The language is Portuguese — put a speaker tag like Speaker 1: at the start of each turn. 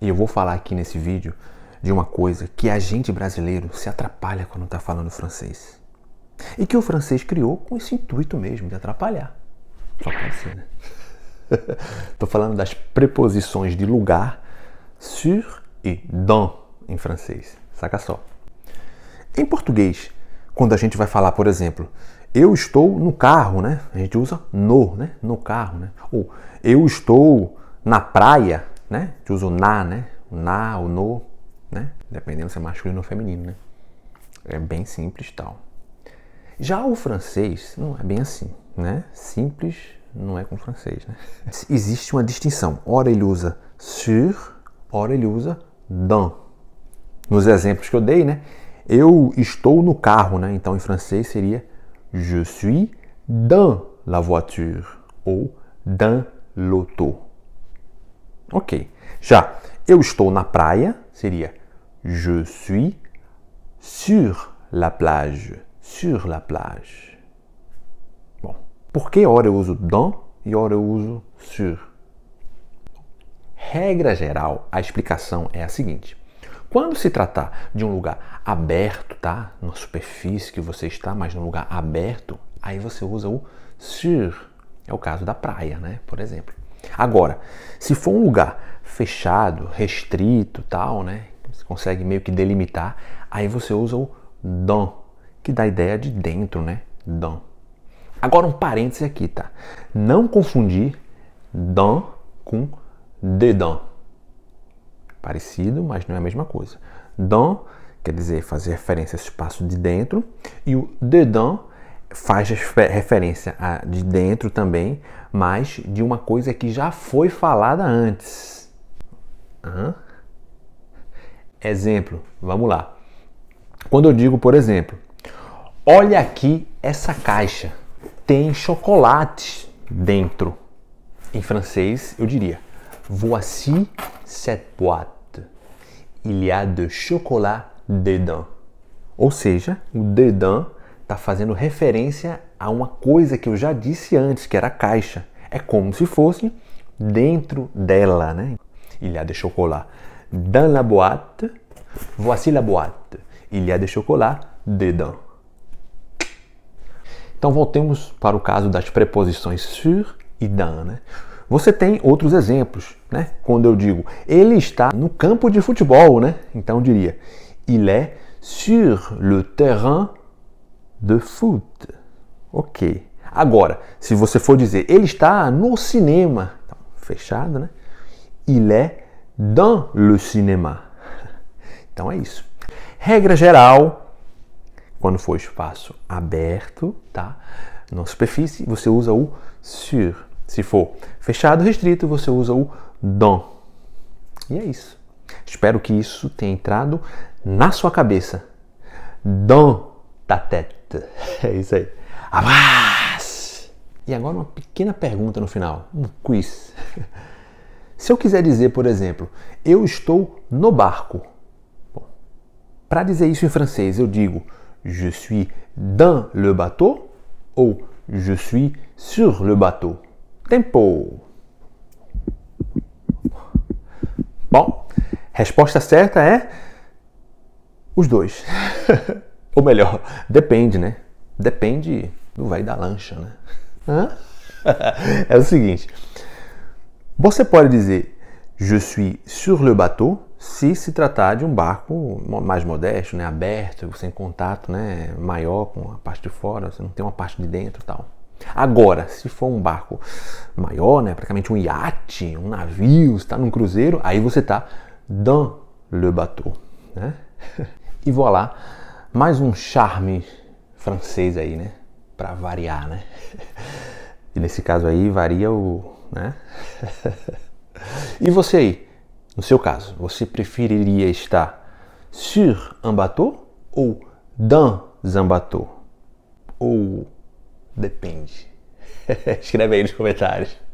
Speaker 1: E eu vou falar aqui nesse vídeo de uma coisa que a gente brasileiro se atrapalha quando está falando francês. E que o francês criou com esse intuito mesmo de atrapalhar. Só pode ser, né? Estou falando das preposições de lugar sur e dans em francês. Saca só. Em português, quando a gente vai falar, por exemplo, eu estou no carro, né? A gente usa no, né? No carro, né? Ou eu estou na praia, né? A gente usa o na, né? O na, o no, né? Dependendo se é masculino ou feminino, né? É bem simples tal. Já o francês não é bem assim, né? Simples não é com francês, né? Existe uma distinção. Ora ele usa sur, ora ele usa dans. Nos exemplos que eu dei, né? Eu estou no carro, né? Então em francês seria je suis dans la voiture ou dans l'auto. Ok. Já eu estou na praia seria je suis sur la plage. Sur la plage. Bom, por que hora eu uso dans e hora eu uso sur? Regra geral, a explicação é a seguinte. Quando se tratar de um lugar aberto, tá? Na superfície que você está, mas num lugar aberto, aí você usa o sur. É o caso da praia, né? Por exemplo. Agora, se for um lugar fechado, restrito, tal, né? Você consegue meio que delimitar, aí você usa o don, que dá a ideia de dentro, né? don. Agora um parêntese aqui, tá? Não confundir don com dedan. Parecido, mas não é a mesma coisa. don quer dizer fazer referência ao espaço de dentro e o dedan faz referência a, de dentro também, mas de uma coisa que já foi falada antes. Exemplo, vamos lá. Quando eu digo, por exemplo, olha aqui essa caixa, tem chocolate dentro. Em francês, eu diria, voici cette boîte. Il y a de chocolat dedans. Ou seja, o dedans está fazendo referência a uma coisa que eu já disse antes, que era a caixa. É como se fosse dentro dela, né? Il y a des chocolats dans la boîte. Voici la boîte. Il y a des chocolats dedans. Então voltemos para o caso das preposições sur e dans, né? Você tem outros exemplos, né? Quando eu digo ele está no campo de futebol, né? Então eu diria il est sur le terrain The Foot. Ok. Agora, se você for dizer ele está no cinema, então, fechado, né? Il est é dans le cinéma. Então é isso. Regra geral, quando for espaço aberto, tá? Na superfície, você usa o sur. Se for fechado, restrito, você usa o dans. E é isso. Espero que isso tenha entrado na sua cabeça. Dans ta tête. É isso aí. Abraço! E agora uma pequena pergunta no final, um quiz. Se eu quiser dizer, por exemplo, eu estou no barco. Para dizer isso em francês, eu digo je suis dans le bateau ou je suis sur le bateau. Tempo. Bom, resposta certa é os dois. Ou melhor, depende, né? Depende do vai da lancha, né? Hã? é o seguinte: você pode dizer je suis sur le bateau se se tratar de um barco mais modesto, né, aberto, sem contato, né, maior com a parte de fora, você não tem uma parte de dentro, tal. Agora, se for um barco maior, né, praticamente um iate, um navio, está num cruzeiro, aí você está dans le bateau, né? e voilà, mais um charme francês aí, né? Para variar, né? E nesse caso aí varia o, né? e você aí, no seu caso, você preferiria estar sur un bateau ou dans un bateau? Ou depende. Escreve aí nos comentários.